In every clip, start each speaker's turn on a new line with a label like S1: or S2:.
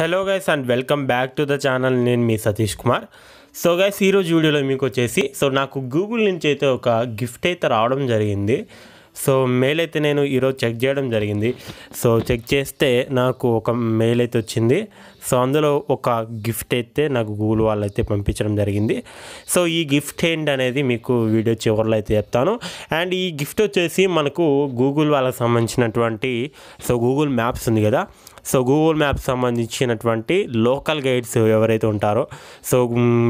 S1: hello guys and welcome back to the channel నేను మీ Satish Kumar so guys ఈరోజు వీడియోలో మీకు వచ్చేసి సో నాకు గూగుల్ నుంచి అయితే ఒక గిఫ్ట్ అయితే రావడం జరిగింది సో మెయిల్ అయితే నేను ఈరోజు చెక్ చేయడం జరిగింది సో చెక్ చేస్తే నాకు ఒక మెయిల్ అయితే వచ్చింది సో అందులో ఒక గిఫ్ట్ అయితే నాకు గూగుల్ వాళ్ళైతే అయితే పంపించడం జరిగింది సో ఈ గిఫ్ట్ ఏంటి అనేది మీకు వీడియో చివరిలో అయితే చెప్తాను అండ్ ఈ గిఫ్ట్ వచ్చేసి మనకు గూగుల్ వాళ్ళకి సంబంధించినటువంటి సో గూగుల్ మ్యాప్స్ ఉంది కదా సో గూగుల్ మ్యాప్స్ సంబంధించినటువంటి లోకల్ గైడ్స్ ఎవరైతే ఉంటారో సో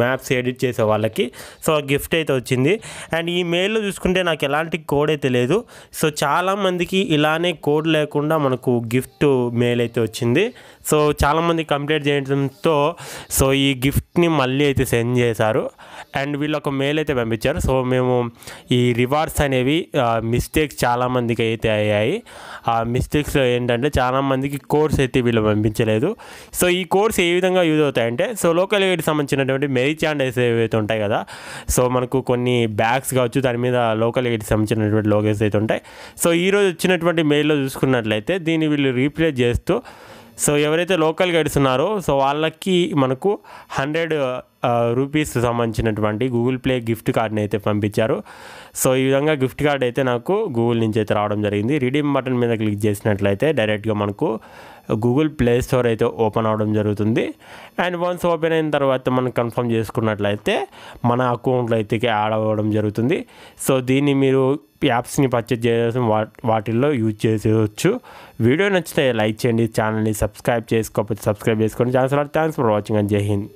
S1: మ్యాప్స్ ఎడిట్ చేసే వాళ్ళకి సో గిఫ్ట్ అయితే వచ్చింది అండ్ ఈ మెయిల్లో చూసుకుంటే నాకు ఎలాంటి కోడ్ అయితే లేదు సో చాలామందికి ఇలానే కోడ్ లేకుండా మనకు గిఫ్ట్ మెయిల్ అయితే వచ్చింది సో చాలామంది కంప్లీట్ చేయడంతో సో ఈ గిఫ్ట్ని మళ్ళీ అయితే సెండ్ చేశారు అండ్ వీళ్ళు ఒక మెయిల్ అయితే పంపించారు సో మేము ఈ రివార్డ్స్ అనేవి మిస్టేక్స్ చాలామందికి అయితే అయ్యాయి ఆ మిస్టేక్స్లో ఏంటంటే చాలామందికి కోడ్స్ అయితే వీళ్ళు పంపించలేదు సో ఈ కోర్స్ ఏ విధంగా యూజ్ అవుతాయంటే సో లోకల్ ఎయిడ్కి సంబంధించినటువంటి మెరిట్ చాండైస్ ఏవైతే ఉంటాయి కదా సో మనకు కొన్ని బ్యాగ్స్ కావచ్చు దాని మీద లోకల్ ఎయిడ్కి సంబంధించినటువంటి లోగేస్ అయితే ఉంటాయి సో ఈరోజు వచ్చినటువంటి మెయిల్లో చూసుకున్నట్లయితే దీన్ని వీళ్ళు రీప్లేస్ చేస్తూ సో ఎవరైతే లోకల్ గైడ్స్ ఉన్నారో సో వాళ్ళకి మనకు హండ్రెడ్ రూపీస్ సంబంధించినటువంటి గూగుల్ ప్లే గిఫ్ట్ కార్డ్ని అయితే పంపించారు సో ఈ విధంగా గిఫ్ట్ కార్డ్ అయితే నాకు గూగుల్ నుంచి అయితే రావడం జరిగింది రిడీమ్ బటన్ మీద క్లిక్ చేసినట్లయితే డైరెక్ట్గా మనకు గూగుల్ ప్లే స్టోర్ అయితే ఓపెన్ అవడం జరుగుతుంది అండ్ వన్స్ ఓపెన్ అయిన తర్వాత మనం కన్ఫర్మ్ చేసుకున్నట్లయితే మన అకౌంట్లో అయితే యాడ్ అవ్వడం జరుగుతుంది సో దీన్ని మీరు యాప్స్ని పర్చేజ్ చేసి వాటిల్లో యూజ్ చేసేయచ్చు వీడియో నచ్చితే లైక్ చేయండి ఛానల్ని సబ్స్క్రైబ్ చేసుకోకపోతే సబ్స్క్రైబ్ చేసుకోండి chance thanks for watching and జై హింద్